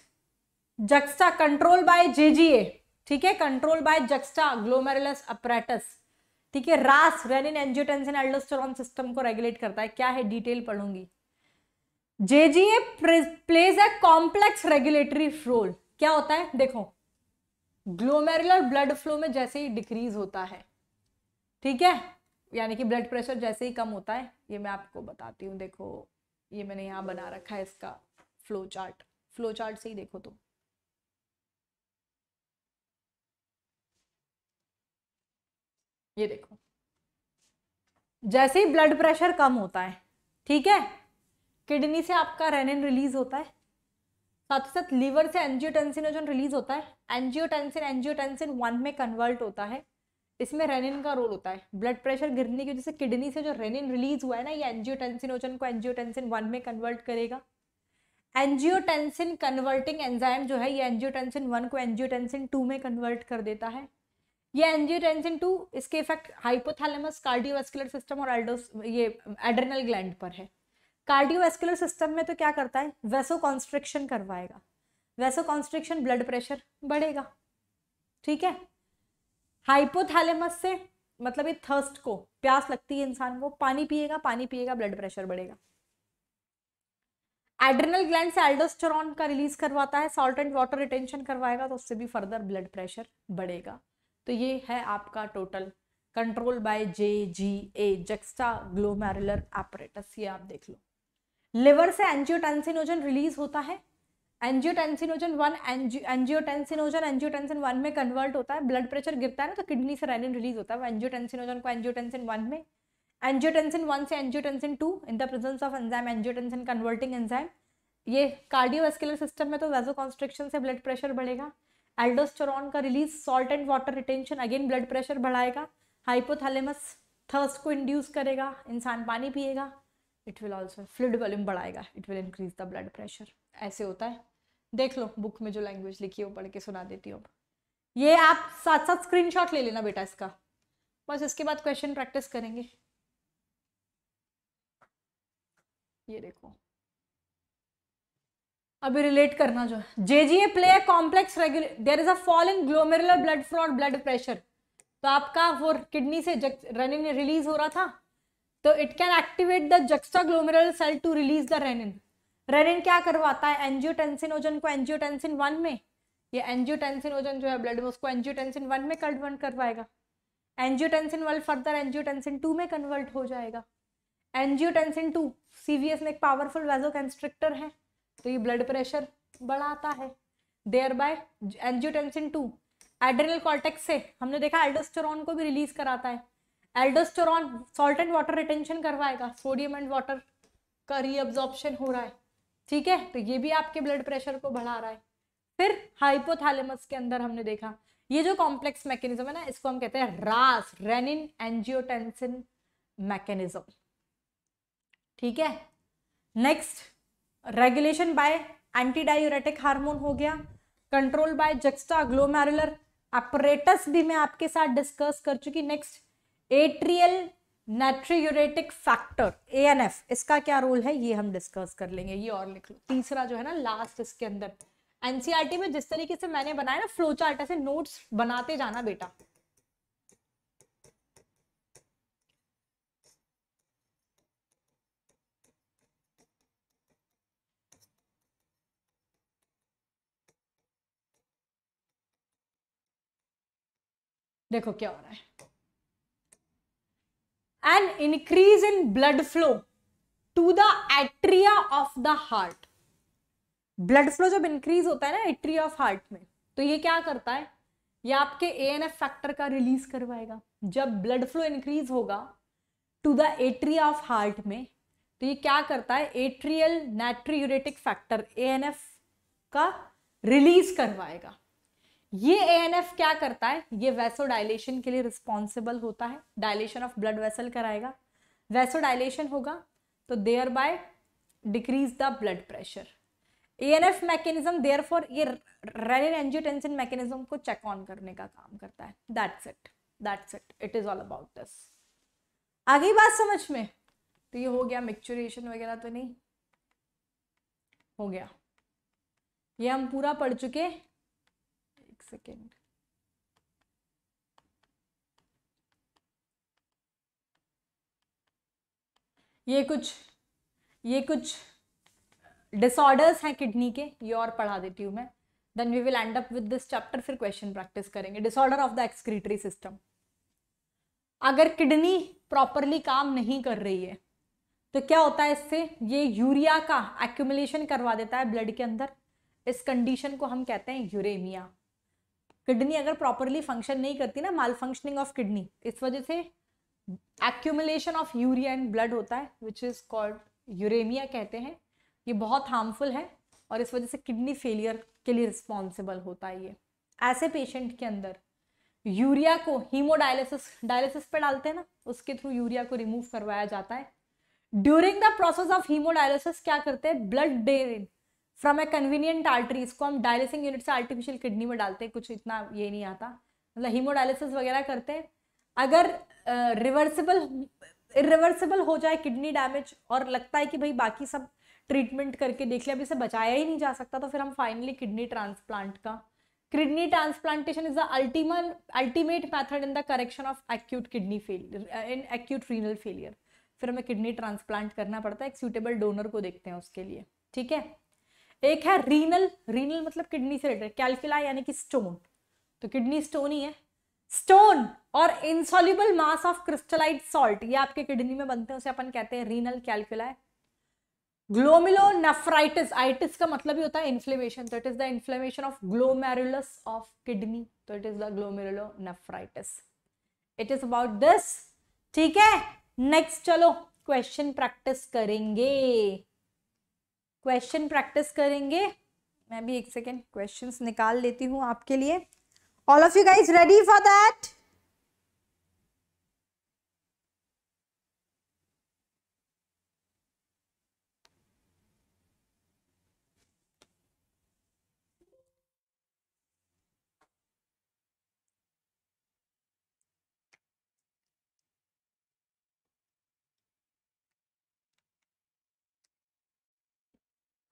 juxta control by JGA ठीक है control by juxta glomerulus apparatus ठीक है RAAS renin angiotensin aldosterone system को रेगुलेट करता है क्या है डिटेल पढ़ूंगी JGA plays a complex regulatory role क्या होता है देखो ग्लोमेरुलर ब्लड फ्लो में जैसे ही डिक्रीज होता है ठीक है यानी कि ब्लड प्रेशर जैसे ही कम होता है ये मैं आपको बताती हूँ देखो ये मैंने यहाँ बना रखा है इसका फ्लो चार्ट फ्लो चार्ट से ही देखो तो ये देखो जैसे ही ब्लड प्रेशर कम होता है ठीक है किडनी से आपका रेनिन रिलीज होता है साथ ही साथ लीवर से एंजियोटेंसिनोजन रिलीज होता है एंजियोटेंसिन एंजियोटेंसिन वन में कन्वर्ट होता है इसमें रेनिन का रोल होता है ब्लड प्रेशर गिरने की वजह से किडनी से जो रेनिन रिलीज हुआ है ना ये एनजियोटेंसिनोजन को एनजियोटेंसिन वन में कन्वर्ट करेगा एनजियोटेंसिन कन्वर्टिंग एंजाइम जो है ये एंजियोटेंसिन वन को एनजियोटेंसिन टू में कन्वर्ट कर देता है ये एनजियोटेंसिन टू इसके इफेक्ट हाइपोथैलेमस कार्डियोवेस्कुलर सिस्टम और एल्डोस ये एड्रेनल ग्लैंड पर है कार्डियोवेस्कुलर सिस्टम में तो क्या करता है वैसो कॉन्स्ट्रिक्शन करवाएगा वैसो कॉन्स्ट्रिक्शन ब्लड प्रेशर बढ़ेगा ठीक है हाइपोथैलेमस से मतलब ये थर्स्ट को प्यास लगती है इंसान को पानी पिएगा पानी पिएगा ब्लड प्रेशर बढ़ेगा एड्रेनल ग्लैंड से एल्डोस्टेरॉन का रिलीज करवाता है सॉल्ट एंड वाटर रिटेंशन करवाएगा तो उससे भी फर्दर ब्लड प्रेशर बढ़ेगा तो ये है आपका total control by J G A juxtaglomerular apparatus ये आप देख लो लिवर से एंजियोटेंसिनोजन रिलीज होता है angiotensinogen one angiotensinogen angiotensin one में कन्वर्ट होता है ब्लड प्रेशर गिरता है ना तो किडनी से रेनिन रिलीज होता है एनजियोटेंसिनोजन को एंजियोटेंसिन वन में एंजियोटेंसिन वन से angiotensin two in the presence of enzyme angiotensin converting enzyme ये कार्डियोवेस्कुलर सिस्टम में तो वेजो कॉन्स्ट्रिक्शन से ब्लड प्रेशर बढ़ेगा एल्डोस्टोरॉन का release salt and water retention again blood pressure बढ़ाएगा हाइपोथैलेमस थर्स को इंड्यूस करेगा इंसान पानी पिएगा it will also fluid volume बढ़ाएगा it will increase the blood pressure ऐसे होता है देख लो बुक में जो लैंग्वेज लिखी है वो पढ़ के सुना देती हूँ ये आप साथ साथ स्क्रीनशॉट ले लेना बेटा इसका बस इसके बाद क्वेश्चन प्रैक्टिस करेंगे ये देखो अभी रिलेट करना जो J play a complex regular there is a fall in glomerular blood flow और ब्लड प्रेशर तो आपका वो किडनी से रेनिन रिलीज हो रहा था तो it can activate the juxtaglomerular cell to release the renin renin क्या करवाता है एंजियोटेंसिन ओजन को एंजियोटेंसिन वन में ये एंजियोटेंसिन ओजन जो है ब्लड में उसको एंजियोटेंसिन वन में कन्वर्ट करवाएगा angiotensin one further angiotensin two में कन्वर्ट हो जाएगा एंजियोटेंसिन टू सीवीएस में एक पावरफुल वेजो कंस्ट्रिक्टर है तो ये ब्लड प्रेशर बढ़ाता है thereby angiotensin two adrenal cortex से हमने देखा एल्डोस्टोरॉन को भी रिलीज कराता है aldosterone salt and water retention करवाएगा सोडियम एंड वाटर का रीअब्जॉर्प्शन हो रहा है ठीक है तो ये भी आपके ब्लड प्रेशर को बढ़ा रहा है फिर हाइपोथैलेमस के अंदर हमने देखा ये जो कॉम्प्लेक्स मैकेनिज्म है ना इसको हम कहते हैं रास रेनिन एंजियोटेंसिन मैकेनिज्म ठीक है next regulation by anti hormone हो गया control by juxtaglomerular apparatus भी मैं आपके साथ डिस्कस कर चुकी next atrial natriuretic factor A N F इसका क्या रोल है ये हम डिस्कस कर लेंगे ये और लिख लो तीसरा जो है ना लास्ट इसके अंदर एनसीआरटी e में जिस तरीके से मैंने बनाया ना फ्लो चार्ट ऐसे नोट्स बनाते जाना बेटा देखो क्या हो रहा है an increase in blood flow to the atria of the heart blood flow जब इंक्रीज होता है ना एट्री ऑफ हार्ट में तो ये क्या करता है ये आपके ए एन एफ फैक्टर का रिलीज करवाएगा जब ब्लड फ्लो इंक्रीज होगा to the atria of heart में तो ये क्या करता है atrial uretic factor A N F का रिलीज करवाएगा ये एएनएफ क्या करता है ये वैसो डायलेशन के लिए रिस्पॉन्सिबल होता है डायलेशन ऑफ ब्लड वेसल कराएगा वैसो डायलेशन होगा तो thereby decrease the blood pressure A N F mechanism therefore ये रेनिन एंजियोटेंसिन मैकेनिज्म को चेक ऑन करने का काम करता है that's it that's it it is all about this आगे बात समझ में तो ये हो गया मिक्चुरेशन वगैरह तो नहीं हो गया ये हम पूरा पढ़ चुके second. ये कुछ ये कुछ डिसऑर्डर्स हैं किडनी के ये और पढ़ा देती हूँ मैं then we will end up with this chapter फिर क्वेश्चन प्रैक्टिस करेंगे disorder of the excretory system अगर किडनी प्रॉपरली काम नहीं कर रही है तो क्या होता है इससे ये यूरिया का एक्यूमुलेशन करवा देता है ब्लड के अंदर इस कंडीशन को हम कहते हैं यूरेमिया किडनी अगर प्रॉपरली फंक्शन नहीं करती ना माल फंक्शनिंग ऑफ किडनी इस वजह से accumulation of urea and blood होता है विच इज़ कॉल्ड यूरेमिया कहते हैं ये बहुत हार्मफुल है और इस वजह से किडनी फेलियर के लिए रिस्पॉन्सिबल होता है ये ऐसे पेशेंट के अंदर यूरिया को हीमोडायलिसिस डायलिसिस पे डालते हैं ना उसके थ्रू यूरिया को रिमूव करवाया जाता है during the process of haemodialysis क्या करते हैं blood drain from a convenient artery इसको हम डायलिसिंग यूनिट से आर्टिफिशियल किडनी में डालते हैं कुछ इतना ये नहीं आता मतलब हीमोडायलिसिस वगैरह करते हैं अगर रिवर्सिबल रिवर्सिबल हो जाए किडनी डैमेज और लगता है कि भाई बाकी सब ट्रीटमेंट करके देख लिया अभी इसे बचाया ही नहीं जा सकता तो फिर हम फाइनली किडनी ट्रांसप्लांट का kidney transplantation is the ultimal ultimate method in the correction of acute kidney failure in acute renal failure फिर हमें किडनी ट्रांसप्लांट करना पड़ता है एक सूटेबल डोनर को देखते हैं उसके लिए ठीक है एक है रीनल रीनल मतलब किडनी से रिलेटेड कैलकुला यानी कि स्टोन तो किडनी स्टोन ही है स्टोन और insoluble mass of crystallite salt ये आपके किडनी में बनते हैं उसे अपन कहते हैं रीनल ग्लोमिलो ग्लोमिलोनेफ्राइटिस आइटिस का मतलब ही होता है इन्फ्लेमेशन तो it is the inflammation of glomerulus of kidney तो it is the glomerulonephritis it is about this ठीक है नेक्स्ट चलो क्वेश्चन प्रैक्टिस करेंगे क्वेश्चन प्रैक्टिस करेंगे मैं भी एक सेकेंड क्वेश्चंस निकाल लेती हूँ आपके लिए all of you guys ready for that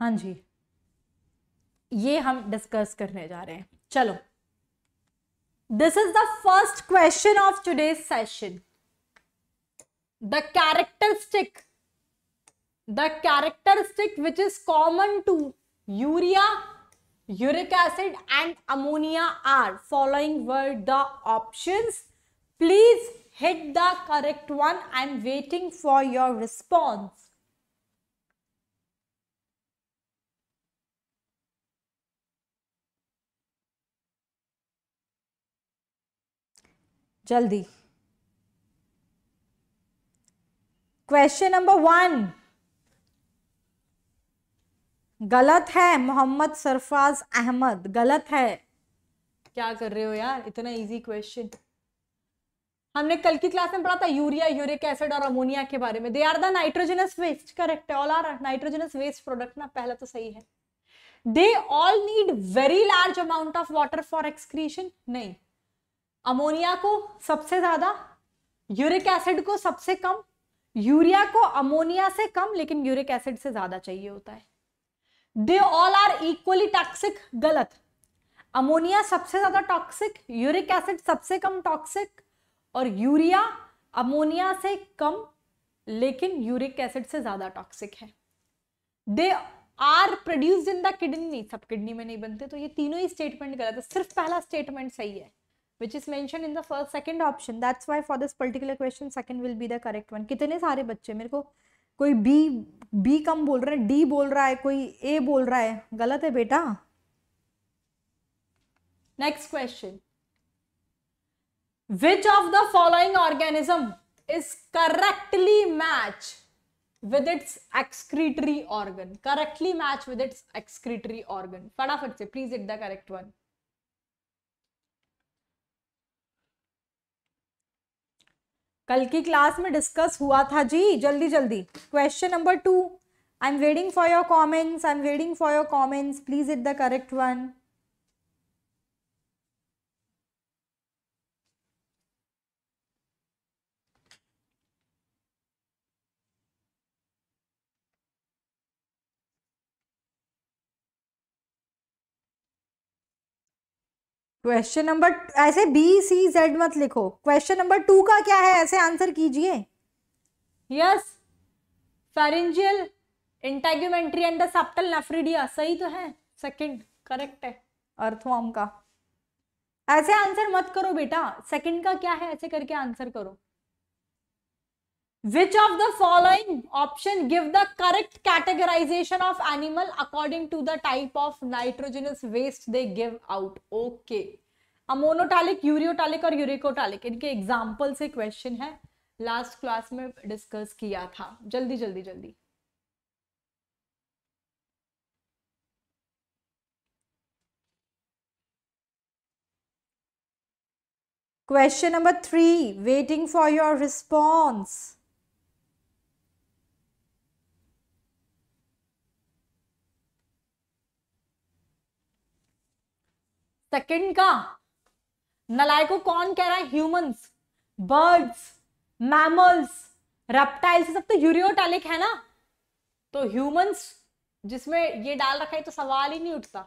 हाँ जी ये हम डिस्कस करने जा रहे हैं चलो this is the first question of today session the characteristic the characteristic which is common to urea uric acid and ammonia are following word the option please hit the correct one I am waiting for your response जल्दी क्वेश्चन नंबर वन गलत है मोहम्मद सरफाज अहमद गलत है क्या कर रहे हो यार इतना इजी क्वेश्चन हमने कल की क्लास में पढ़ा था यूरिया यूरिक एसिड और अमोनिया के बारे में they are the nitrogenous waste correct है all are nitrogenous waste product ना पहला तो सही है they all need very large amount of water for excretion नहीं अमोनिया को सबसे ज्यादा यूरिक एसिड को सबसे कम यूरिया को अमोनिया से कम लेकिन यूरिक एसिड से ज्यादा चाहिए होता है they all are equally toxic गलत अमोनिया सबसे ज्यादा टॉक्सिक यूरिक एसिड सबसे कम टॉक्सिक और यूरिया अमोनिया से कम लेकिन यूरिक एसिड से ज्यादा टॉक्सिक है they are produce in the kidney सब किडनी में नहीं बनते तो ये तीनों ही स्टेटमेंट गलत है सिर्फ पहला स्टेटमेंट सही है which is mentioned in the first second option that's why for this particular question second will be the correct one कितने सारे बच्चे मेरे को कोई बी बी कम बोल रहा है डी बोल रहा है कोई ए बोल रहा है गलत है बेटा next question which of the following organism is correctly match with its excretory organ correctly match with its excretory organ फटाफट से please it the correct one कल की क्लास में डिस्कस हुआ था जी जल्दी जल्दी question number two I am waiting for your comments I am waiting for your comments please it the correct one question number ऐसे बी सी जेड मत लिखो क्वेश्चन नंबर टू का क्या है ऐसे आंसर कीजिए yes pharyngeal integumentary and the septal nephridia सही तो है सेकंड करेक्ट है अर्थवॉर्म का ऐसे आंसर मत करो बेटा सेकंड का क्या है ऐसे करके आंसर करो Which of the following option give the correct categorization of animal according to the type of nitrogenous waste they give out? Okay. Ammonotelic ureotelic or uricotelic In the से question है Last class में डिस्कस किया tha? Jaldi, jaldi, jaldi. Question number three, waiting for your response. Second का नलायको कौन कह रहा है ह्यूमंस बर्ड्स मैमल्स रेप्टाइल्स सब तो यूरियोटैलिक है ना तो ह्यूमंस जिसमें ये डाल रखा है तो सवाल ही नहीं उठता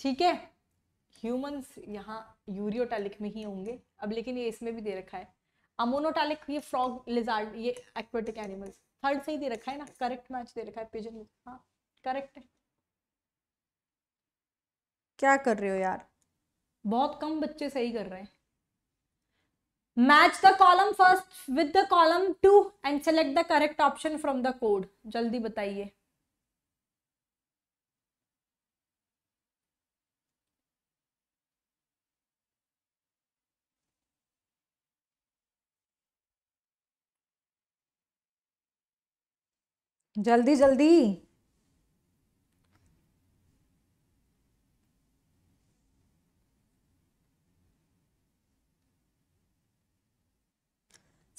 ठीक है ह्यूमंस यहाँ यूरियोटैलिक में ही होंगे अब लेकिन ये इसमें भी दे रखा है अमोनोटैलिक ये फ्रॉग लिजार्ड ये एक्वेटिक एनिमल्स थर्ड से ही दे रखा है ना करेक्ट मैच दे रखा है पिजन हाँ करेक्ट है क्या कर रहे हो यार बहुत कम बच्चे सही कर रहे हैं match the column first with the column two and select the correct option from the code जल्दी बताइए जल्दी जल्दी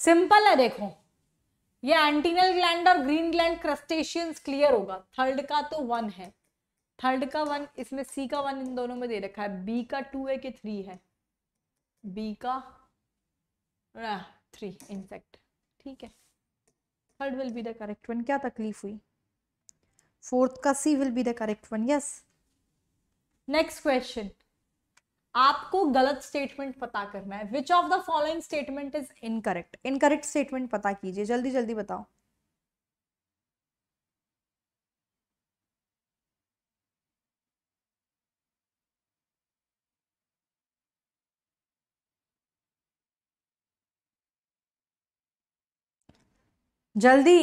सिंपल है देखो ये एंटीनल ग्लैंड और ग्रीन ग्लैंड क्रस्टेशियंस क्लियर होगा थर्ड का तो वन है थर्ड का वन इसमें सी का वन इन दोनों में दे रखा है बी का टू है कि थ्री है बी का थ्री इनफेक्ट ठीक है third will be the correct one क्या तकलीफ हुई फोर्थ का C will be the correct one yes next question आपको गलत स्टेटमेंट पता करना है which of the following statement is incorrect incorrect statement पता कीजिए जल्दी जल्दी बताओ जल्दी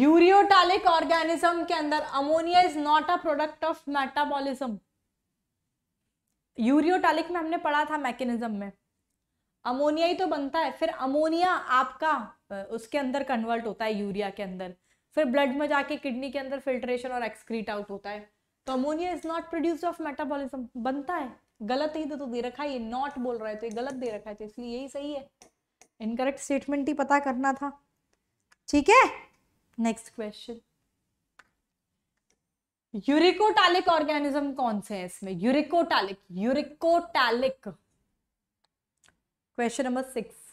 यूरियोटालिक ऑर्गेनिज्म के अंदर ammonia is not a product of metabolism ureotelic में हमने पढ़ा था मैकेनिज्म में अमोनिया ही तो बनता है फिर अमोनिया आपका उसके अंदर कन्वर्ट होता है यूरिया के अंदर फिर ब्लड में जाके किडनी के अंदर फिल्ट्रेशन और एक्सक्रीट आउट होता है तो ammonia is not produce of metabolism बनता है गलत ही तो दे रखा है ये नॉट बोल रहा है तो ये गलत दे रखा है तो इसलिए यही सही है इनकरेक्ट स्टेटमेंट ही पता करना था ठीक है नेक्स्ट क्वेश्चन यूरिकोटालिक ऑर्गेनिज्म कौन से हैं इसमें uricotelic uricotelic question number six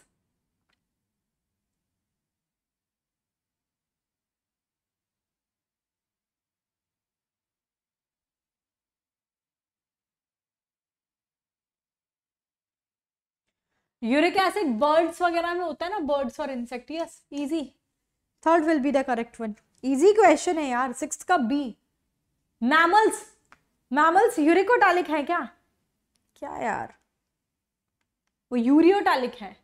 uric acid birds वगैरह में होता है ना बर्ड्स और insect yes easy third will be the correct one easy question है यार सिक्स का बी मैमल्स मैमल्स यूरिकोटालिक है क्या क्या यार वो यूरियोटालिक है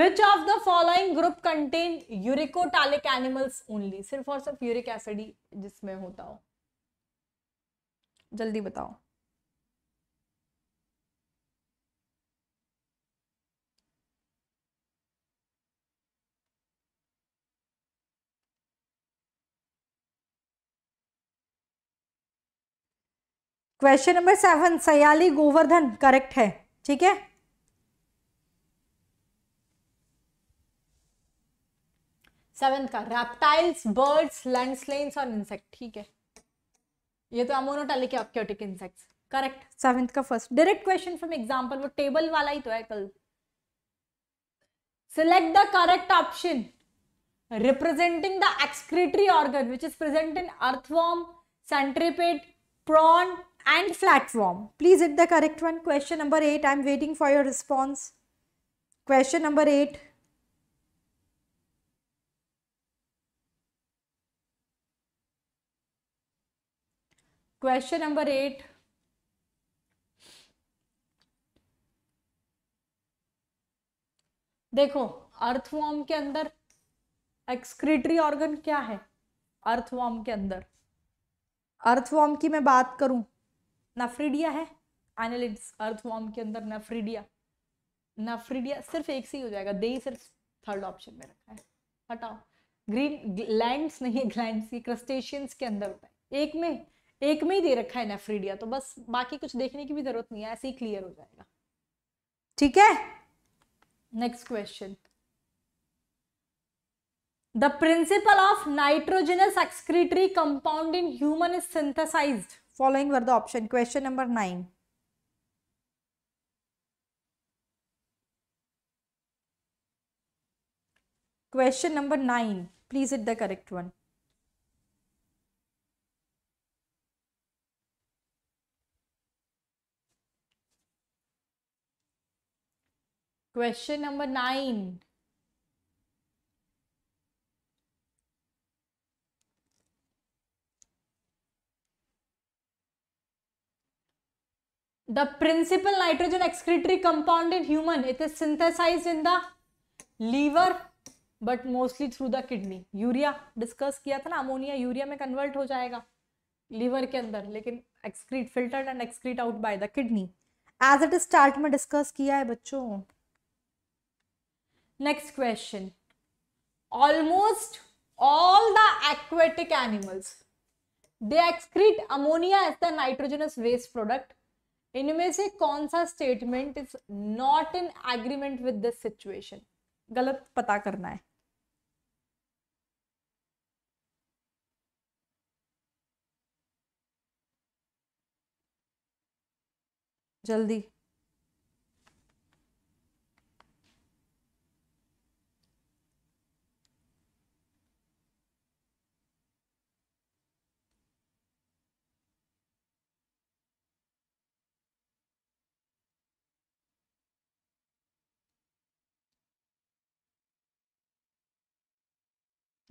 which of the following group contain uricotelic animals only सिर्फ और सिर्फ यूरिक एसिड ही जिसमें होता हो जल्दी बताओ question number seven Sayali Govardhan correct है ठीक है सेवेंथ का रेप्टाइल्स बर्ड्स लैंडस्लेन्स और इंसेक्ट ठीक है ये तो अमोनोटेलिक ऑक्योटिक इंसेक्ट्स करेक्ट सेवेंथ का first direct question from example वो टेबल वाला ही तो है कल select the correct option representing the excretory organ which is present in earthworm centipede prawn and flat form Please hit the correct one. Question number 8. I am waiting for your response. Question number 8. Question number 8. देखो अर्थवॉर्म के अंदर एक्सक्रीटरी ऑर्गन क्या है अर्थवॉर्म के अंदर अर्थवॉर्म की मैं बात करूं नफ्रीडिया है एनालिड्स अर्थवॉर्म के अंदर नफ्रीडिया नफ्रीडिया सिर्फ एक सी हो जाएगा दे सिर्फ थर्ड ऑप्शन में रखा है हटाओ ग्रीन ग्लैंड नहीं ग्लैंड्स ये क्रस्टेशियंस के अंदर होता है एक में एक में ही दे रखा है नेफ्रीडिया तो बस बाकी कुछ देखने की भी जरूरत नहीं है ऐसे ही क्लियर हो जाएगा ठीक है next question the principal of nitrogenous excretory compound in human is synthesized Following were the option. Question number 9. Question number 9. Please hit the correct one. Question number 9. the principal nitrogen excretory compound in human it is synthesized in the liver but mostly through the kidney urea discuss किया था ना अमोनिया यूरिया में कन्वर्ट हो जाएगा लीवर के अंदर लेकिन excrete filtered and excrete out by the kidney as it is start में डिस्कस किया है बच्चों next question almost all the aquatic animals they excrete ammonia as the nitrogenous waste product इनमें से कौन सा statement is not in agreement with this situation गलत पता करना है जल्दी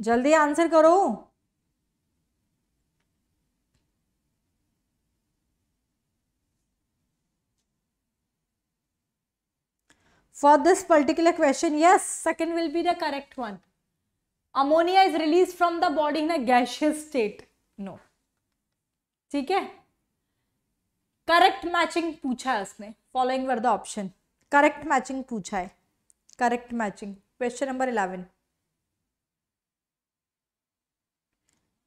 जल्दी आंसर करो for this particular question yes second will be the correct one ammonia is release from the body in a gaseous state no ठीक है करेक्ट मैचिंग पूछा है उसने following were the option correct matching पूछा है correct matching question number eleven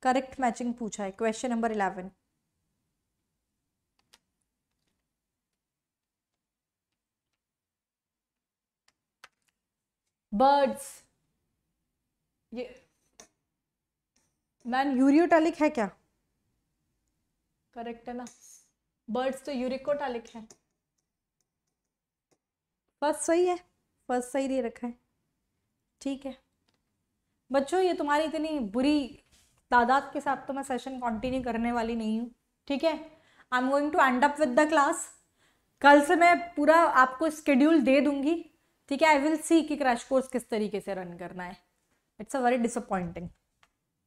correct matching पूछा है क्वेश्चन नंबर इलेवन बर्ड्स ये मैन यूरियोटैलिक है क्या करेक्ट है ना बर्ड्स तो यूरिकोटैलिक है फर्स्ट सही है फर्स्ट सही दे रखा है ठीक है बच्चों ये तुम्हारी इतनी बुरी तादाद के साथ तो मैं सेशन कंटिन्यू करने वाली नहीं हूँ ठीक है I am going to end up with the class कल से मैं पूरा आपको स्केड्यूल दे दूंगी ठीक है आई विल सी कि क्रैश कोर्स किस तरीके से रन करना है इट्स अ वेरी डिसअपॉइंटिंग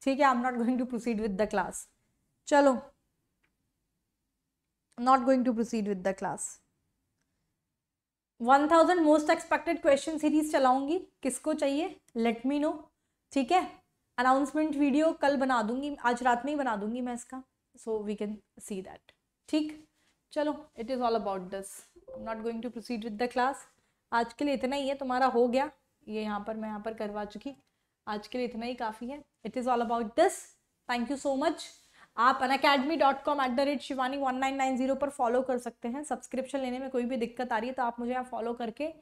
ठीक है I am not going to proceed with the class चलो not going to proceed with the class one thousand most expected question series चलाऊंगी किसको चाहिए लेट मी नो ठीक है अनाउंसमेंट वीडियो कल बना दूंगी आज रात में ही बना दूंगी मैं इसका so we can see that ठीक चलो it is all about this I am not going to proceed with the class आज के लिए इतना ही है तुम्हारा हो गया ये यहाँ पर मैं यहाँ पर करवा चुकी आज के लिए इतना ही काफ़ी है it is all about this thank you so much आप Unacademy dot com at the rate Shivani one nine nine zero पर फॉलो कर सकते हैं सब्सक्रिप्शन लेने में कोई भी दिक्कत आ रही है तो आप मुझे यहाँ फॉलो करके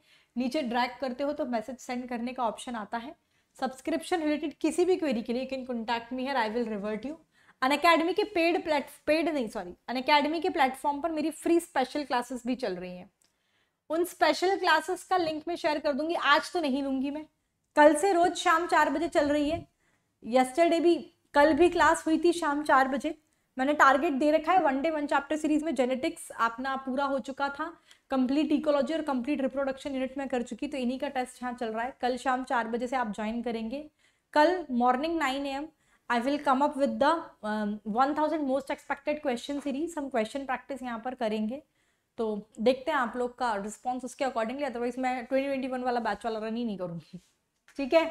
नीचे ड्रैग करते हो तो मैसेज सेंड करने का ऑप्शन आता है सब्सक्रिप्शन रिलेटेड किसी भी क्वेरी के लिए can contact me here I will revert you Unacademy के पेड प्लेट पेड नहीं सॉरी अन अकेडमी के प्लेटफॉर्म पर मेरी फ्री स्पेशल क्लासेस भी चल रही हैं उन स्पेशल क्लासेस का लिंक मैं शेयर कर दूंगी आज तो नहीं लूंगी मैं कल से रोज शाम चार बजे चल रही है यस्टरडे भी कल भी क्लास हुई थी शाम चार बजे मैंने टारगेट दे रखा है one day one chapter series में जेनेटिक्स अपना पूरा हो चुका था कंप्लीट इकोलॉजी और कंप्लीट रिप्रोडक्शन यूनिट में कर चुकी तो इन्हीं का टेस्ट यहाँ चल रहा है कल शाम चार बजे से आप ज्वाइन करेंगे कल morning nine A M I will come up with the one thousand most expected question series हम क्वेश्चन प्रैक्टिस यहाँ पर करेंगे तो देखते हैं आप लोग का रिस्पॉन्स उसके अकॉर्डिंगली अदरवाइज मैं ट्वेंटी ट्वेंटी वन वाला बैच वाला रन ही नहीं करूँगी ठीक है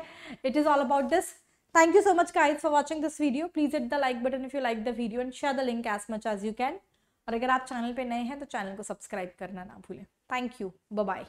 it is all about this thank you so much guys for watching this video please it the like button if you like the video and share the link as much as you can और अगर आप चैनल पे नए हैं तो चैनल को सब्सक्राइब करना ना भूलें थैंक यू बाय